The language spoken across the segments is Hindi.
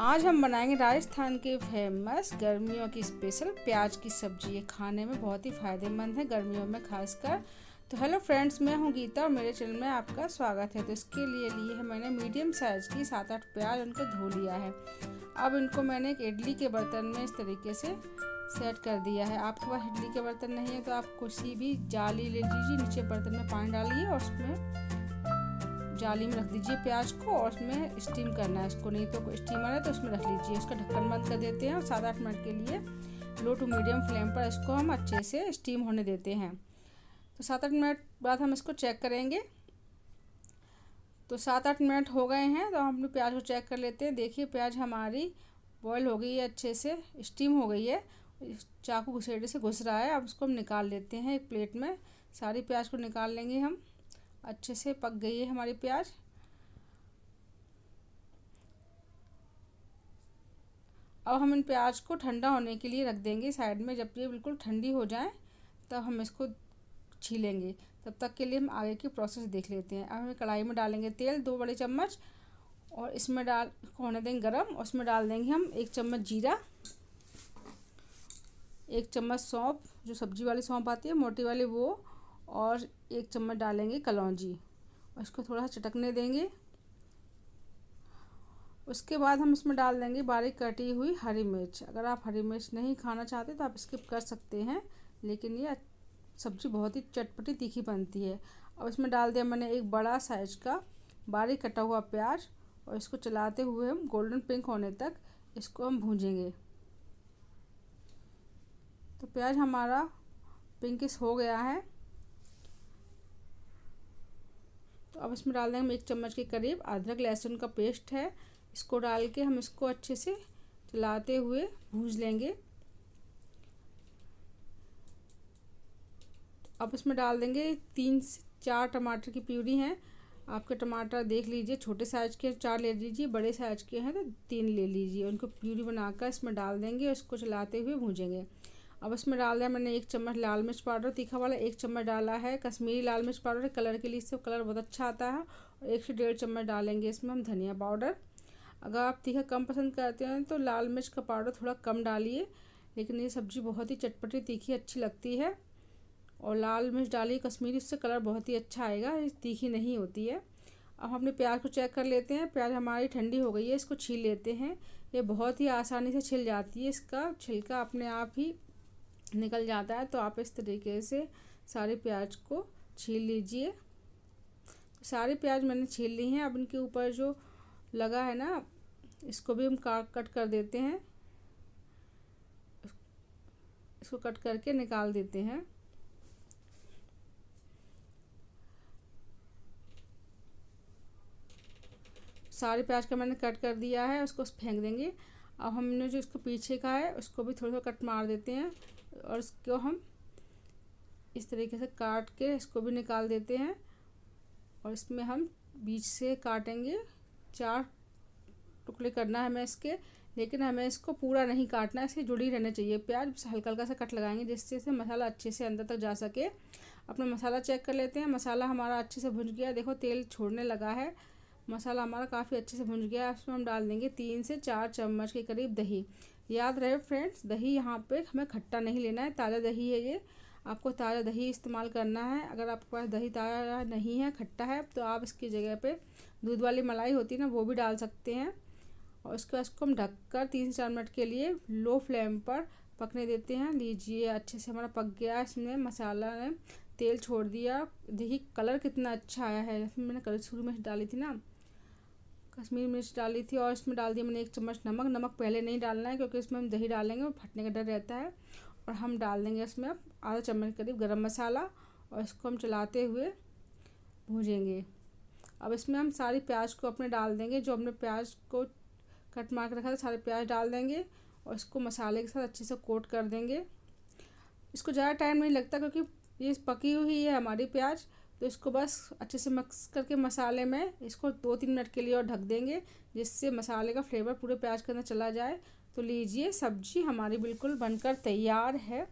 आज हम बनाएंगे राजस्थान के फेमस गर्मियों की स्पेशल प्याज की सब्जी ये खाने में बहुत ही फायदेमंद है गर्मियों में खासकर तो हेलो फ्रेंड्स मैं हूँ गीता और मेरे चैनल में आपका स्वागत है तो इसके लिए लिए है मैंने मीडियम साइज़ की सात आठ प्याज उनको धो लिया है अब इनको मैंने एक इडली के बर्तन में इस तरीके से सेट कर दिया है आपके पास इडली के बर्तन नहीं है तो आप कुछ भी जाली ले लीजिए नीचे बर्तन में पानी डालिए और उसमें जाली में रख दीजिए प्याज को और उसमें स्टीम करना है इसको नहीं तो स्टीमर है तो उसमें रख लीजिए इसका ढक्कन बंद कर देते हैं और सात आठ मिनट के लिए लो टू मीडियम फ्लेम पर इसको हम अच्छे से स्टीम होने देते हैं तो सात आठ मिनट बाद हम इसको चेक करेंगे तो सात आठ मिनट हो गए हैं तो हम अपने प्याज को चेक कर लेते हैं देखिए प्याज हमारी बॉयल हो गई है अच्छे से स्टीम हो गई है चाकू घुसेड़े से घुस रहा है अब उसको हम निकाल लेते हैं एक प्लेट में सारी प्याज को निकाल लेंगे हम अच्छे से पक गई है हमारी प्याज अब हम इन प्याज को ठंडा होने के लिए रख देंगे साइड में जब ये बिल्कुल ठंडी हो जाए तब हम इसको छीलेंगे तब तक के लिए हम आगे की प्रोसेस देख लेते हैं अब हम कढ़ाई में डालेंगे तेल दो बड़े चम्मच और इसमें डाल होने देंगे गरम और उसमें डाल देंगे हम एक चम्मच जीरा एक चम्मच सौंप जो सब्जी वाली सौंप आती है मोटी वाली वो और एक चम्मच डालेंगे कलौजी और इसको थोड़ा चटकने देंगे उसके बाद हम इसमें डाल देंगे बारीक कटी हुई हरी मिर्च अगर आप हरी मिर्च नहीं खाना चाहते तो आप स्किप कर सकते हैं लेकिन ये सब्ज़ी बहुत ही चटपटी तीखी बनती है अब इसमें डाल दिया मैंने एक बड़ा साइज का बारीक कटा हुआ प्याज और इसको चलाते हुए हम गोल्डन पिंक होने तक इसको हम भूजेंगे तो प्याज हमारा पिंकिस हो गया है अब इसमें डाल देंगे हम एक चम्मच के करीब अदरक लहसुन का पेस्ट है इसको डाल के हम इसको अच्छे से चलाते हुए भूज लेंगे अब इसमें डाल देंगे तीन चार टमाटर की प्यूरी हैं आपके टमाटर देख लीजिए छोटे साइज़ के चार ले लीजिए बड़े साइज़ के हैं तो तीन ले लीजिए उनको प्यूरी बनाकर इसमें डाल देंगे और इसको चलाते हुए भूजेंगे अब इसमें डाल दिया मैंने एक चम्मच लाल मिर्च पाउडर तीखा वाला एक चम्मच डाला है कश्मीरी लाल मिर्च पाउडर कलर के लिए इससे कलर बहुत अच्छा आता है और एक से डेढ़ चम्मच डालेंगे इसमें हम धनिया पाउडर अगर आप तीखा कम पसंद करते हैं तो लाल मिर्च का पाउडर थोड़ा कम डालिए लेकिन ये सब्ज़ी बहुत ही चटपटी तीखी अच्छी लगती है और लाल मिर्च डालिए कश्मीरी उससे कलर बहुत ही अच्छा आएगा तीखी नहीं होती है अब हमने प्याज को चेक कर लेते हैं प्याज हमारी ठंडी हो गई है इसको छील लेते हैं ये बहुत ही आसानी से छिल जाती है इसका छिलका अपने आप ही निकल जाता है तो आप इस तरीके से सारे प्याज को छील लीजिए सारे प्याज मैंने छील ली हैं अब इनके ऊपर जो लगा है ना इसको भी हम कट कर देते हैं इसको कट करके निकाल देते हैं सारे प्याज का मैंने कट कर दिया है उसको फेंक देंगे अब हमने जो इसको पीछे का है उसको भी थोड़ा थोड़ा कट मार देते हैं और इसको हम इस तरीके से काट के इसको भी निकाल देते हैं और इसमें हम बीच से काटेंगे चार टुकड़े करना है हमें इसके लेकिन हमें इसको पूरा नहीं काटना है इससे जुड़ी रहना चाहिए प्याज हल्का हल्का सा कट लगाएंगे जिससे से मसाला अच्छे से अंदर तक जा सके अपना मसाला चेक कर लेते हैं मसाला हमारा अच्छे से भुंज गया देखो तेल छोड़ने लगा है मसाला हमारा काफ़ी अच्छे से भुंज गया इसमें हम डाल देंगे तीन से चार चम्मच के करीब दही याद रहे फ्रेंड्स दही यहाँ पे हमें खट्टा नहीं लेना है ताज़ा दही है ये आपको ताज़ा दही इस्तेमाल करना है अगर आपके पास दही ताज़ा नहीं है खट्टा है तो आप इसकी जगह पे दूध वाली मलाई होती है ना वो भी डाल सकते हैं और उसके बाद इसको हम ढककर तीन से चार मिनट के लिए लो फ्लेम पर पकने देते हैं लीजिए अच्छे से हमारा पक गया इसमें मसाला ने तेल छोड़ दिया देखिए कलर कितना अच्छा आया है जैसे मैंने कलर शुरू में डाली थी ना कश्मीरी मिर्च डाली थी और इसमें डाल दिया मैंने एक चम्मच नमक नमक पहले नहीं डालना है क्योंकि इसमें हम दही डालेंगे और फटने का डर रहता है और हम डाल देंगे इसमें अब आधा चम्मच करीब गरम मसाला और इसको हम चलाते हुए भूजेंगे अब इसमें हम सारी प्याज को अपने डाल देंगे जो हमने प्याज को कट मार के रखा था सारे प्याज डाल देंगे और इसको मसाले के साथ अच्छे से कोट कर देंगे इसको ज़्यादा टाइम नहीं लगता क्योंकि ये पकी हुई है हमारी प्याज तो इसको बस अच्छे से मिक्स करके मसाले में इसको दो तीन मिनट के लिए और ढक देंगे जिससे मसाले का फ्लेवर पूरे प्याज के अंदर चला जाए तो लीजिए सब्जी हमारी बिल्कुल बनकर तैयार है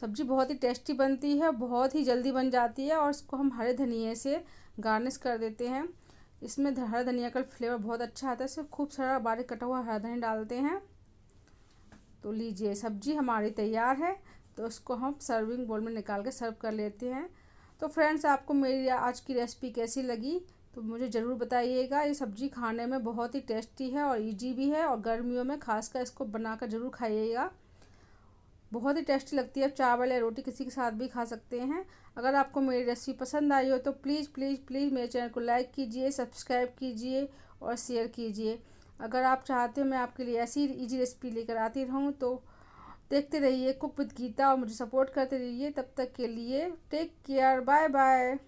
सब्जी बहुत ही टेस्टी बनती है बहुत ही जल्दी बन जाती है और इसको हम हरे धनिए से गार्निश कर देते हैं इसमें हरा धनिया का फ्लेवर बहुत अच्छा आता है इसमें खूब सारा बारीक कटा हुआ हरा धनिया डालते हैं तो लीजिए सब्जी हमारी तैयार है तो उसको हम सर्विंग बोल में निकाल के सर्व कर लेते हैं तो फ्रेंड्स आपको मेरी आज की रेसिपी कैसी लगी तो मुझे ज़रूर बताइएगा ये सब्ज़ी खाने में बहुत ही टेस्टी है और इजी भी है और गर्मियों में खासकर इसको बनाकर ज़रूर खाइएगा बहुत ही टेस्टी लगती है आप चावल या रोटी किसी के साथ भी खा सकते हैं अगर आपको मेरी रेसिपी पसंद आई हो तो प्लीज़ प्लीज़ प्लीज़ मेरे चैनल को लाइक कीजिए सब्सक्राइब कीजिए और शेयर कीजिए अगर आप चाहते हो मैं आपके लिए ऐसी ईजी रेसिपी लेकर आती रहूँ तो देखते रहिए कुक विद गीता और मुझे सपोर्ट करते रहिए तब तक के लिए टेक केयर बाय बाय